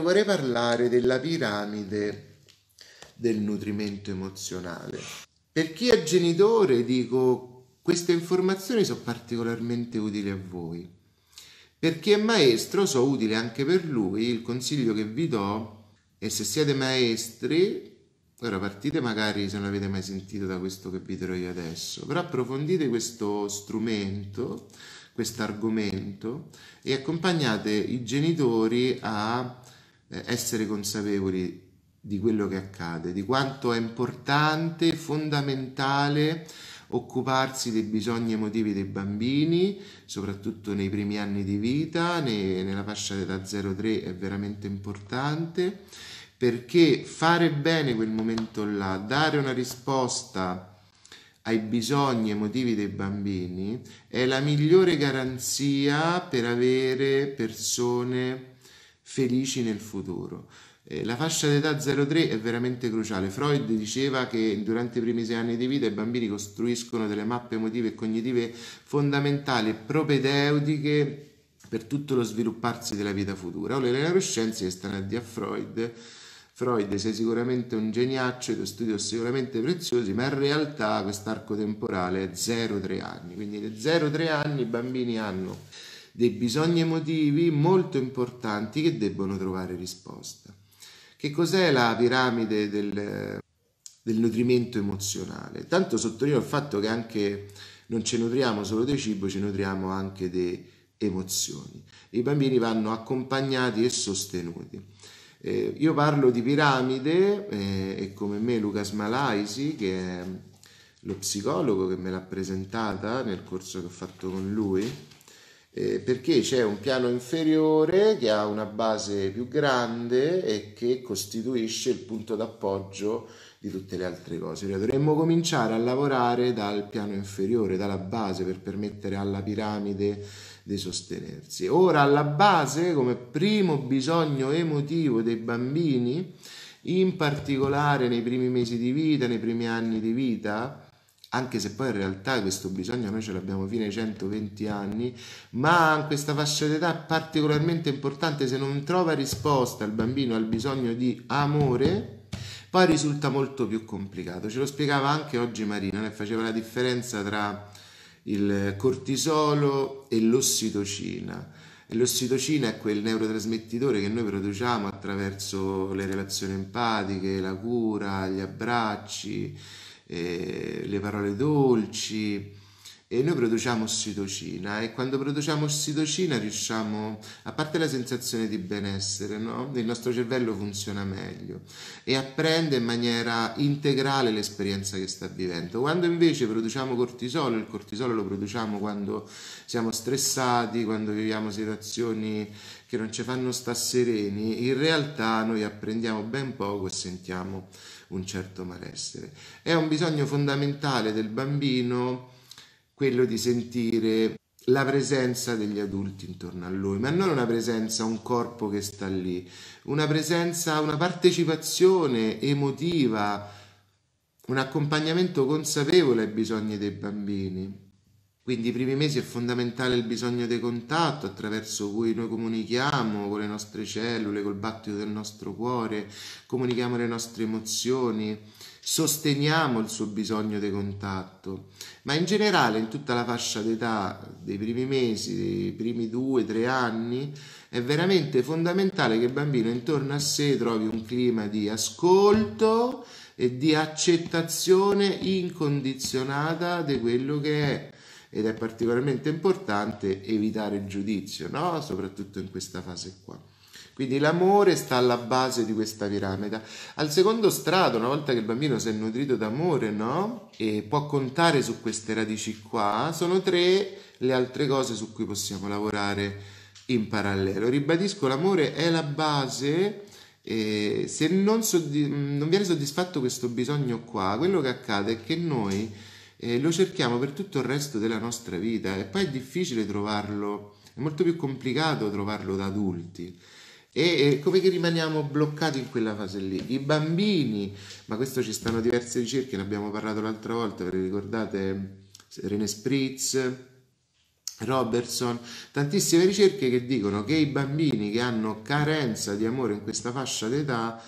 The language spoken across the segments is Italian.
vorrei parlare della piramide del nutrimento emozionale. Per chi è genitore dico queste informazioni sono particolarmente utili a voi. Per chi è maestro so utile anche per lui, il consiglio che vi do è se siete maestri, ora partite magari se non avete mai sentito da questo che vi dirò io adesso, però approfondite questo strumento, questo argomento e accompagnate i genitori a eh, essere consapevoli di quello che accade, di quanto è importante, fondamentale occuparsi dei bisogni emotivi dei bambini, soprattutto nei primi anni di vita, nei, nella fascia da 0-3 è veramente importante, perché fare bene quel momento là, dare una risposta ai bisogni emotivi dei bambini è la migliore garanzia per avere persone felici nel futuro. Eh, la fascia d'età 0-3 è veramente cruciale. Freud diceva che durante i primi sei anni di vita i bambini costruiscono delle mappe emotive e cognitive fondamentali e propedeutiche per tutto lo svilupparsi della vita futura. Ora, le neuroscienze stanno a di a Freud Freud sei sicuramente un geniaccio, i tuoi studi sono sicuramente preziosi, ma in realtà quest'arco temporale è 0-3 anni, quindi da 0-3 anni i bambini hanno dei bisogni emotivi molto importanti che debbono trovare risposta. Che cos'è la piramide del, del nutrimento emozionale? Tanto sottolineo il fatto che anche non ci nutriamo solo del cibo, ci nutriamo anche di emozioni. I bambini vanno accompagnati e sostenuti. Eh, io parlo di piramide eh, e come me Luca Smalaisi, che è lo psicologo che me l'ha presentata nel corso che ho fatto con lui, eh, perché c'è un piano inferiore che ha una base più grande e che costituisce il punto d'appoggio di tutte le altre cose. Cioè, dovremmo cominciare a lavorare dal piano inferiore, dalla base, per permettere alla piramide di sostenersi. Ora alla base, come primo bisogno emotivo dei bambini, in particolare nei primi mesi di vita, nei primi anni di vita, anche se poi in realtà questo bisogno noi ce l'abbiamo fino ai 120 anni, ma in questa fascia d'età particolarmente importante se non trova risposta il bambino al bisogno di amore, poi risulta molto più complicato. Ce lo spiegava anche oggi Marina, ne faceva la differenza tra il cortisolo e l'ossitocina. E l'ossitocina è quel neurotrasmettitore che noi produciamo attraverso le relazioni empatiche, la cura, gli abbracci, eh, le parole dolci, e noi produciamo ossitocina e quando produciamo ossitocina riusciamo, a parte la sensazione di benessere, no? il nostro cervello funziona meglio e apprende in maniera integrale l'esperienza che sta vivendo. Quando invece produciamo cortisolo, il cortisolo lo produciamo quando siamo stressati, quando viviamo situazioni che non ci fanno star sereni, in realtà noi apprendiamo ben poco e sentiamo un certo malessere. È un bisogno fondamentale del bambino quello di sentire la presenza degli adulti intorno a lui, ma non una presenza, un corpo che sta lì, una presenza, una partecipazione emotiva, un accompagnamento consapevole ai bisogni dei bambini. Quindi i primi mesi è fondamentale il bisogno di contatto attraverso cui noi comunichiamo con le nostre cellule, col battito del nostro cuore, comunichiamo le nostre emozioni sosteniamo il suo bisogno di contatto, ma in generale in tutta la fascia d'età dei primi mesi, dei primi due, tre anni, è veramente fondamentale che il bambino intorno a sé trovi un clima di ascolto e di accettazione incondizionata di quello che è ed è particolarmente importante evitare il giudizio, no? soprattutto in questa fase qua. Quindi l'amore sta alla base di questa piramide. Al secondo strato, una volta che il bambino si è nutrito d'amore, no? E può contare su queste radici qua, sono tre le altre cose su cui possiamo lavorare in parallelo. Ribadisco, l'amore è la base. E se non, soddisf- non viene soddisfatto questo bisogno qua, quello che accade è che noi eh, lo cerchiamo per tutto il resto della nostra vita e poi è difficile trovarlo, è molto più complicato trovarlo da adulti e come che rimaniamo bloccati in quella fase lì. I bambini, ma questo ci stanno diverse ricerche, ne abbiamo parlato l'altra volta, ve le ricordate? René Spritz, Robertson, tantissime ricerche che dicono che i bambini che hanno carenza di amore in questa fascia d'età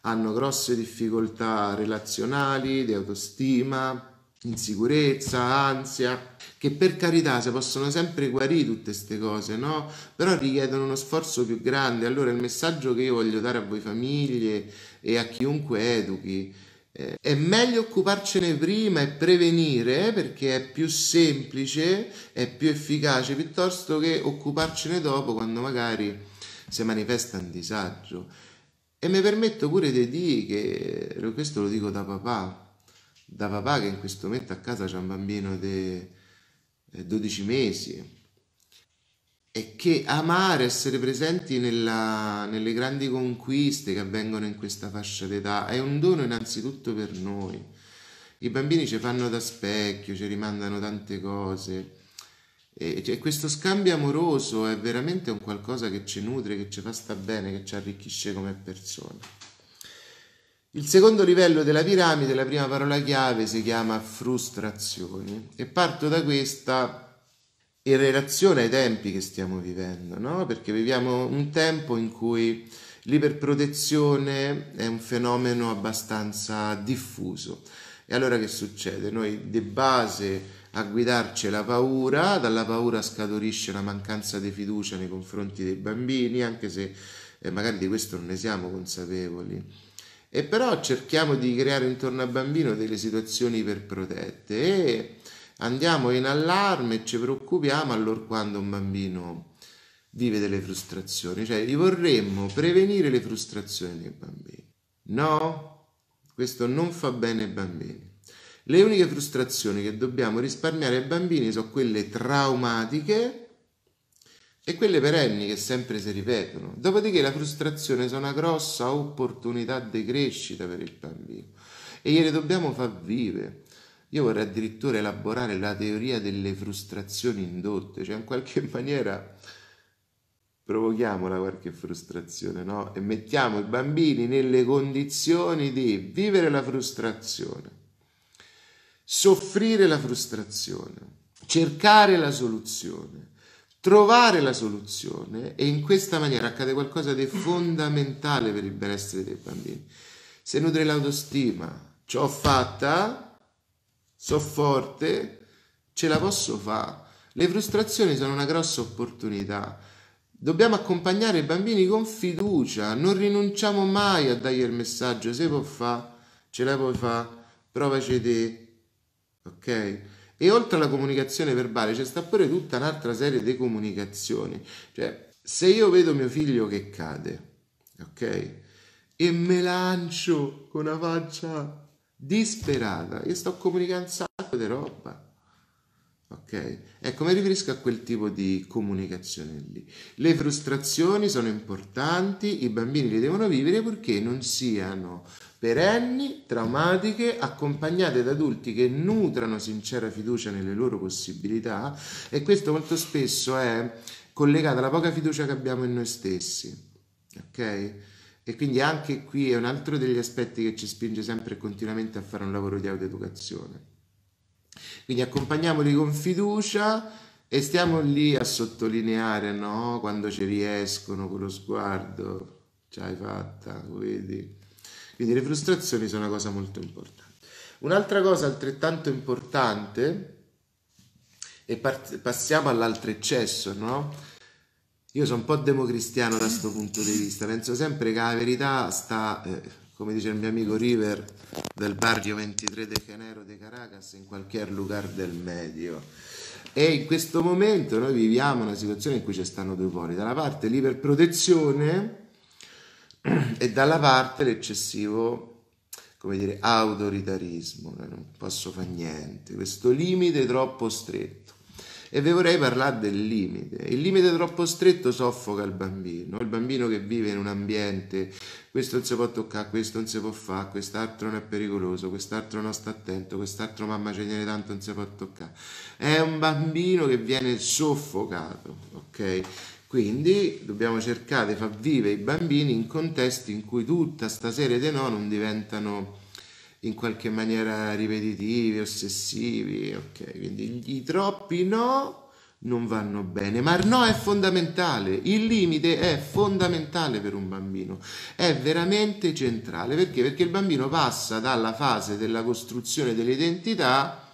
hanno grosse difficoltà relazionali, di autostima, insicurezza, ansia, che per carità si possono sempre guarire tutte queste cose, no? Però richiedono uno sforzo più grande. Allora il messaggio che io voglio dare a voi famiglie e a chiunque educhi eh, è meglio occuparcene prima e prevenire perché è più semplice, è più efficace, piuttosto che occuparcene dopo quando magari si manifesta un disagio. E mi permetto pure di dire che, questo lo dico da papà, da papà che in questo momento a casa c'è un bambino di 12 eh, mesi e che amare essere presenti nella, nelle grandi conquiste che avvengono in questa fascia d'età è un dono innanzitutto per noi. I bambini ci fanno da specchio, ci rimandano tante cose. E cioè, questo scambio amoroso è veramente un qualcosa che ci nutre, che ci fa sta bene, che ci arricchisce come persone. Il secondo livello della piramide, la prima parola chiave, si chiama frustrazione e parto da questa in relazione ai tempi che stiamo vivendo, no? perché viviamo un tempo in cui l'iperprotezione è un fenomeno abbastanza diffuso. E allora che succede? Noi di base a guidarci la paura, dalla paura scaturisce una mancanza di fiducia nei confronti dei bambini, anche se eh, magari di questo non ne siamo consapevoli e però cerchiamo di creare intorno al bambino delle situazioni iperprotette e andiamo in allarme e ci preoccupiamo allora quando un bambino vive delle frustrazioni, cioè vorremmo prevenire le frustrazioni dei bambini. No, questo non fa bene ai bambini. Le uniche frustrazioni che dobbiamo risparmiare ai bambini sono quelle traumatiche e quelle perenni che sempre si ripetono. Dopodiché la frustrazione è una grossa opportunità di crescita per il bambino e gliele dobbiamo far vivere. Io vorrei addirittura elaborare la teoria delle frustrazioni indotte, cioè in qualche maniera provochiamola qualche frustrazione, no? E mettiamo i bambini nelle condizioni di vivere la frustrazione, soffrire la frustrazione, cercare la soluzione, trovare la soluzione e in questa maniera accade qualcosa di fondamentale per il benessere dei bambini. Se nutre l'autostima, ci ho fatta, so forte, ce la posso fare. Le frustrazioni sono una grossa opportunità. Dobbiamo accompagnare i bambini con fiducia, non rinunciamo mai a dargli il messaggio se può fare, ce la puoi fare, provaci te. Ok? E oltre alla comunicazione verbale c'è sta pure tutta un'altra serie di comunicazioni. Cioè, se io vedo mio figlio che cade, ok? E me lancio con una faccia disperata, io sto comunicando un sacco di roba. Ok? Ecco, mi riferisco a quel tipo di comunicazione lì. Le frustrazioni sono importanti, i bambini le devono vivere purché non siano perenni, traumatiche, accompagnate da adulti che nutrano sincera fiducia nelle loro possibilità e questo molto spesso è collegato alla poca fiducia che abbiamo in noi stessi. Ok? E quindi anche qui è un altro degli aspetti che ci spinge sempre e continuamente a fare un lavoro di autoeducazione. Quindi accompagniamoli con fiducia e stiamo lì a sottolineare, no? Quando ci riescono con lo sguardo, ce l'hai fatta, lo vedi? Quindi le frustrazioni sono una cosa molto importante. Un'altra cosa altrettanto importante, e part- passiamo all'altro eccesso, no? Io sono un po' democristiano da questo punto di vista, penso sempre che la verità sta, eh, come dice il mio amico River, del barrio 23 de Genero de Caracas, in qualche lugar del medio. E in questo momento noi viviamo una situazione in cui ci stanno due poli, da una parte l'iperprotezione, e dalla parte l'eccessivo, come dire, autoritarismo, non posso fare niente, questo limite troppo stretto. E vi vorrei parlare del limite. Il limite troppo stretto soffoca il bambino, il bambino che vive in un ambiente, questo non si può toccare, questo non si può fare, quest'altro non è pericoloso, quest'altro non sta attento, quest'altro mamma ce ne tanto non si può toccare. È un bambino che viene soffocato, ok? Quindi dobbiamo cercare di far vivere i bambini in contesti in cui tutta sta serie di no non diventano in qualche maniera ripetitivi, ossessivi, ok, quindi i troppi no non vanno bene, ma il no è fondamentale, il limite è fondamentale per un bambino, è veramente centrale, perché? Perché il bambino passa dalla fase della costruzione dell'identità,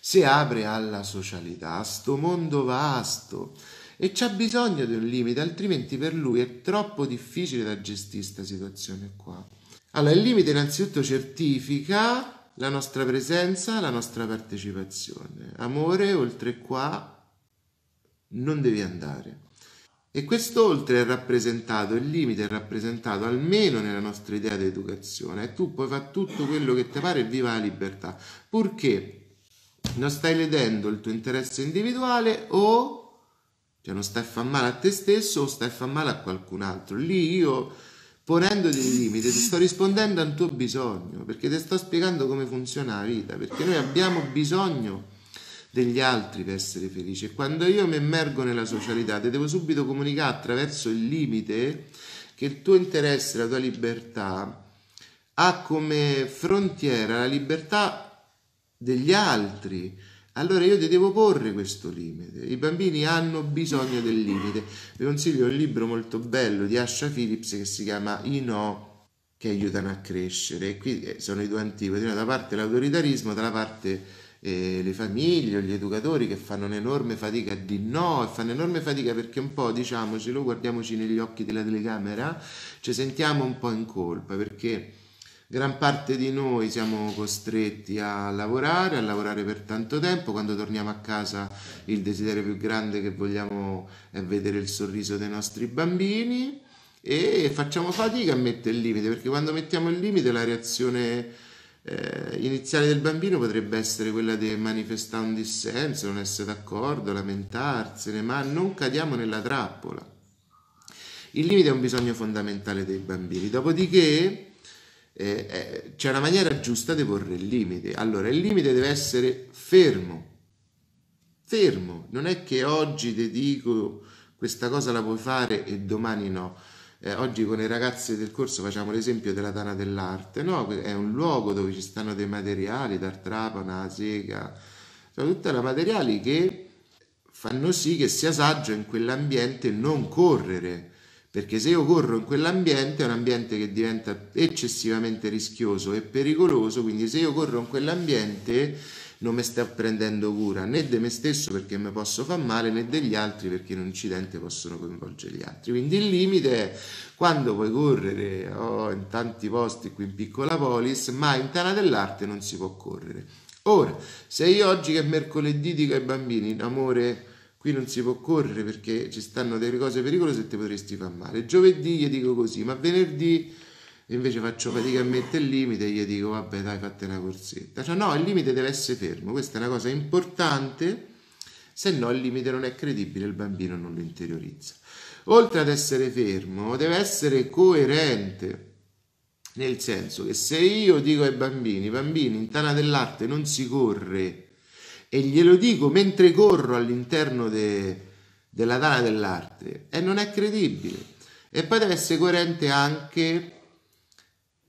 si apre alla socialità, a sto mondo vasto e c'ha bisogno di un limite, altrimenti per lui è troppo difficile da gestire questa situazione qua. Allora, il limite innanzitutto certifica la nostra presenza, la nostra partecipazione. Amore, oltre qua, non devi andare. E questo oltre è rappresentato, il limite è rappresentato almeno nella nostra idea di educazione. E tu puoi fare tutto quello che ti pare e viva la libertà. Purché non stai ledendo il tuo interesse individuale o cioè non stai a far male a te stesso o stai a far male a qualcun altro. Lì io ponendo dei limiti, ti sto rispondendo al tuo bisogno, perché ti sto spiegando come funziona la vita, perché noi abbiamo bisogno degli altri per essere felici quando io mi immergo nella socialità ti devo subito comunicare attraverso il limite che il tuo interesse, la tua libertà ha come frontiera la libertà degli altri, allora io ti devo porre questo limite. I bambini hanno bisogno del limite. Vi consiglio un libro molto bello di Asha Phillips che si chiama I no che aiutano a crescere. E qui eh, sono i due antipodi, da parte l'autoritarismo, dalla parte eh, le famiglie, gli educatori che fanno un'enorme fatica di no, e fanno un'enorme fatica perché un po', diciamocelo, guardiamoci negli occhi della telecamera, ci sentiamo un po' in colpa perché Gran parte di noi siamo costretti a lavorare, a lavorare per tanto tempo, quando torniamo a casa il desiderio più grande che vogliamo è vedere il sorriso dei nostri bambini e facciamo fatica a mettere il limite, perché quando mettiamo il limite la reazione eh, iniziale del bambino potrebbe essere quella di manifestare un dissenso, non essere d'accordo, lamentarsene, ma non cadiamo nella trappola. Il limite è un bisogno fondamentale dei bambini. Dopodiché eh, eh, c'è una maniera giusta di porre il limite. Allora, il limite deve essere fermo. Fermo, non è che oggi ti dico questa cosa la puoi fare e domani no. Eh, oggi con i ragazzi del corso facciamo l'esempio della Tana dell'Arte, no? È un luogo dove ci stanno dei materiali, tartrapana, sega, sono tutti materiali che fanno sì che sia saggio in quell'ambiente non correre perché se io corro in quell'ambiente è un ambiente che diventa eccessivamente rischioso e pericoloso, quindi se io corro in quell'ambiente non mi sto prendendo cura né di me stesso perché mi posso far male né degli altri perché in un incidente possono coinvolgere gli altri. Quindi il limite è quando puoi correre oh, in tanti posti qui in piccola polis, ma in Tana dell'Arte non si può correre. Ora, se io oggi che è mercoledì dico ai bambini, amore, qui non si può correre perché ci stanno delle cose pericolose e ti potresti far male. Giovedì gli dico così, ma venerdì invece faccio fatica a mettere il limite e gli dico vabbè dai fate una corsetta. Cioè no, il limite deve essere fermo, questa è una cosa importante, se no il limite non è credibile, il bambino non lo interiorizza. Oltre ad essere fermo, deve essere coerente. Nel senso che se io dico ai bambini, bambini, in Tana dell'Arte non si corre, e glielo dico mentre corro all'interno de, della tana dell'arte e non è credibile. E poi deve essere coerente anche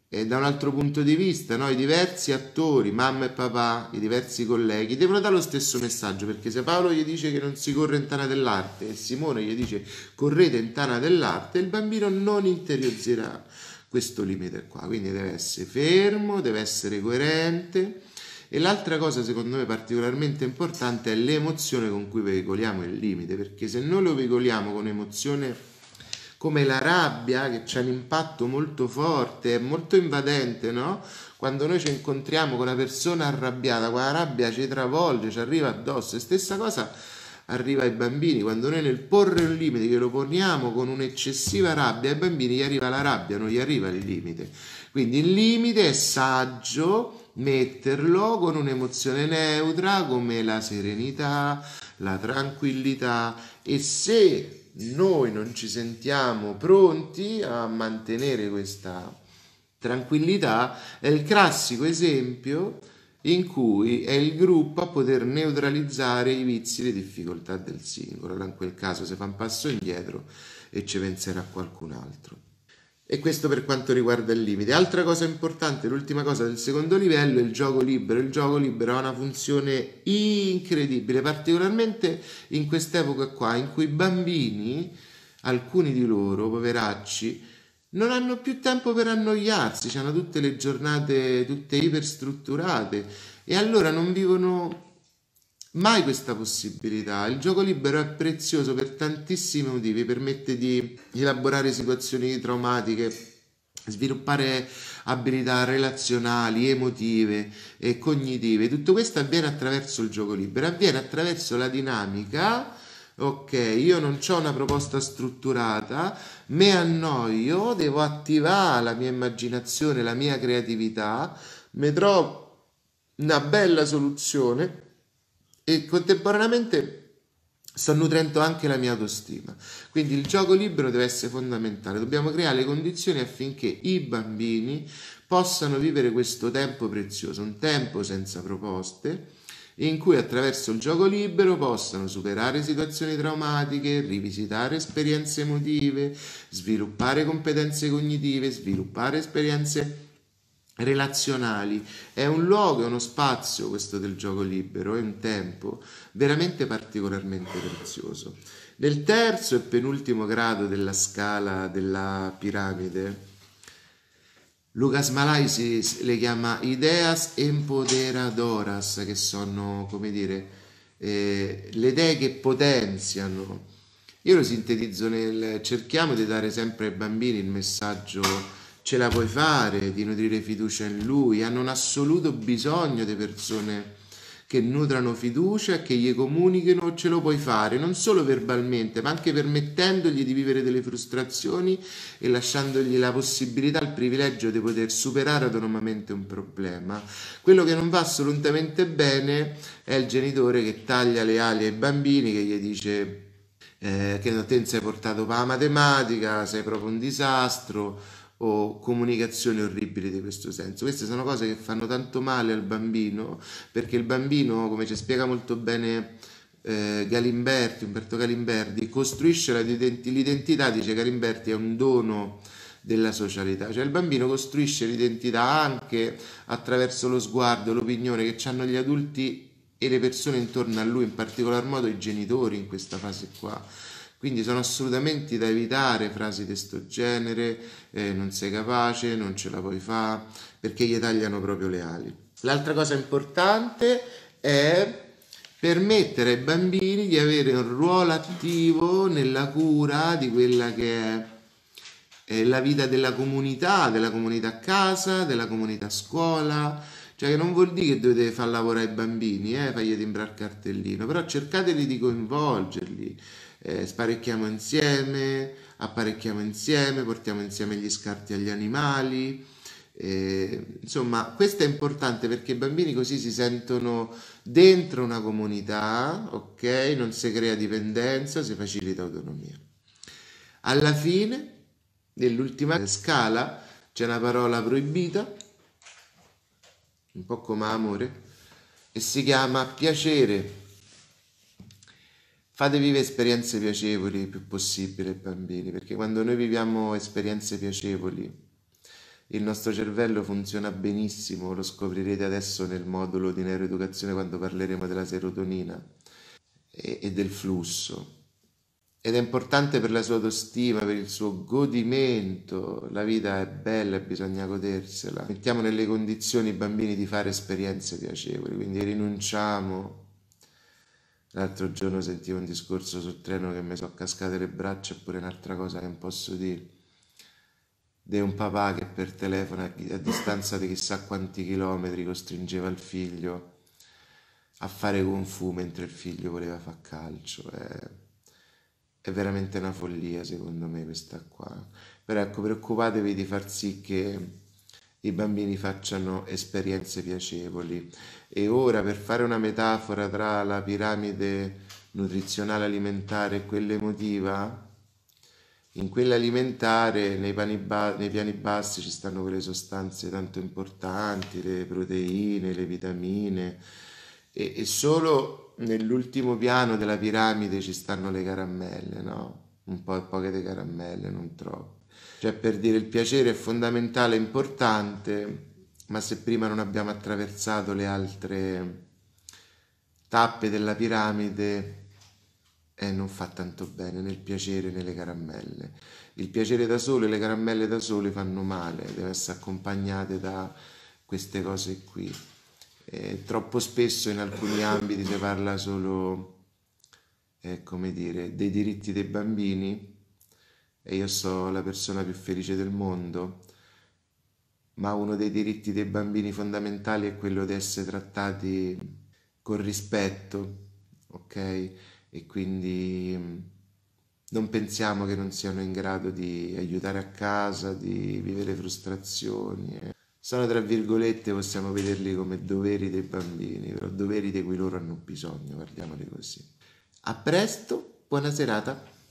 eh, da un altro punto di vista, no? i diversi attori, mamma e papà, i diversi colleghi, devono dare lo stesso messaggio, perché se Paolo gli dice che non si corre in tana dell'arte e Simone gli dice correte in tana dell'arte, il bambino non interiorizzerà questo limite qua, quindi deve essere fermo, deve essere coerente e l'altra cosa secondo me particolarmente importante è l'emozione con cui veicoliamo il limite, perché se noi lo veicoliamo con emozione come la rabbia, che c'è un impatto molto forte, è molto invadente, no? Quando noi ci incontriamo con una persona arrabbiata, quella rabbia ci travolge, ci arriva addosso, e stessa cosa arriva ai bambini, quando noi nel porre un limite che lo poniamo con un'eccessiva rabbia, ai bambini gli arriva la rabbia, non gli arriva il limite. Quindi il limite è saggio, metterlo con un'emozione neutra come la serenità, la tranquillità e se noi non ci sentiamo pronti a mantenere questa tranquillità è il classico esempio in cui è il gruppo a poter neutralizzare i vizi e le difficoltà del singolo. Allora in quel caso se fa un passo indietro e ci penserà qualcun altro e questo per quanto riguarda il limite. Altra cosa importante, l'ultima cosa del secondo livello, è il gioco libero. Il gioco libero ha una funzione incredibile, particolarmente in quest'epoca qua, in cui i bambini, alcuni di loro, poveracci, non hanno più tempo per annoiarsi, hanno tutte le giornate tutte iperstrutturate e allora non vivono Mai questa possibilità. Il gioco libero è prezioso per tantissimi motivi, permette di elaborare situazioni traumatiche, sviluppare abilità relazionali, emotive e cognitive. Tutto questo avviene attraverso il gioco libero, avviene attraverso la dinamica. Ok, io non ho una proposta strutturata, mi annoio, devo attivare la mia immaginazione, la mia creatività, mi trovo una bella soluzione e contemporaneamente sto nutrendo anche la mia autostima. Quindi il gioco libero deve essere fondamentale. Dobbiamo creare le condizioni affinché i bambini possano vivere questo tempo prezioso, un tempo senza proposte, in cui attraverso il gioco libero possano superare situazioni traumatiche, rivisitare esperienze emotive, sviluppare competenze cognitive, sviluppare esperienze relazionali. È un luogo, è uno spazio questo del gioco libero, è un tempo veramente particolarmente prezioso. Nel terzo e penultimo grado della scala della piramide, Lucas Malai le chiama ideas empoderadoras, che sono, come dire, eh, le idee che potenziano. Io lo sintetizzo nel cerchiamo di dare sempre ai bambini il messaggio ce la puoi fare di nutrire fiducia in Lui, hanno un assoluto bisogno di persone che nutrano fiducia, che gli comunichino, ce lo puoi fare, non solo verbalmente, ma anche permettendogli di vivere delle frustrazioni e lasciandogli la possibilità, il privilegio di poter superare autonomamente un problema. Quello che non va assolutamente bene è il genitore che taglia le ali ai bambini, che gli dice eh, che te non sei portato per la matematica, sei proprio un disastro, o comunicazioni orribili di questo senso. Queste sono cose che fanno tanto male al bambino perché il bambino, come ci spiega molto bene eh, Galimberti, Umberto Galimberti, costruisce l'identità, dice Galimberti, è un dono della socialità, cioè il bambino costruisce l'identità anche attraverso lo sguardo, l'opinione che hanno gli adulti e le persone intorno a lui, in particolar modo i genitori in questa fase qua quindi sono assolutamente da evitare frasi di questo genere, eh, non sei capace, non ce la puoi fare, perché gli tagliano proprio le ali. L'altra cosa importante è permettere ai bambini di avere un ruolo attivo nella cura di quella che è la vita della comunità, della comunità a casa, della comunità a scuola, cioè che non vuol dire che dovete far lavorare i bambini, eh, fargli timbrare il cartellino, però cercateli di coinvolgerli, eh, sparecchiamo insieme, apparecchiamo insieme, portiamo insieme gli scarti agli animali. Eh, insomma, questo è importante perché i bambini così si sentono dentro una comunità, ok? Non si crea dipendenza, si facilita autonomia. Alla fine, nell'ultima scala, c'è una parola proibita, un po' come amore, e si chiama piacere fate vive esperienze piacevoli il più possibile ai bambini, perché quando noi viviamo esperienze piacevoli, il nostro cervello funziona benissimo, lo scoprirete adesso nel modulo di neuroeducazione quando parleremo della serotonina e, e del flusso. Ed è importante per la sua autostima, per il suo godimento. La vita è bella e bisogna godersela. Mettiamo nelle condizioni i bambini di fare esperienze piacevoli, quindi rinunciamo L'altro giorno sentivo un discorso sul treno che mi sono cascate le braccia, eppure un'altra cosa che non posso dire. De un papà che per telefono a distanza di chissà quanti chilometri costringeva il figlio a fare kung fu mentre il figlio voleva far calcio. È, è veramente una follia secondo me questa qua. Però ecco, preoccupatevi di far sì che i bambini facciano esperienze piacevoli. E ora, per fare una metafora tra la piramide nutrizionale alimentare e quella emotiva, in quella alimentare, nei, ba- nei piani bassi, ci stanno quelle sostanze tanto importanti, le proteine, le vitamine, e, e solo nell'ultimo piano della piramide ci stanno le caramelle, no? Un po' poche di caramelle, non troppo. Cioè, per dire, il piacere è fondamentale, importante, ma se prima non abbiamo attraversato le altre tappe della piramide, eh, non fa tanto bene nel piacere nelle caramelle. Il piacere da sole, le caramelle da sole fanno male, devono essere accompagnate da queste cose qui. Eh, troppo spesso in alcuni ambiti si parla solo, eh, come dire, dei diritti dei bambini e io sono la persona più felice del mondo, ma uno dei diritti dei bambini fondamentali è quello di essere trattati con rispetto, ok? E quindi mm, non pensiamo che non siano in grado di aiutare a casa, di vivere frustrazioni. Eh. Sono tra virgolette, possiamo vederli come doveri dei bambini, però doveri di cui loro hanno bisogno, parliamoli così. A presto, buona serata.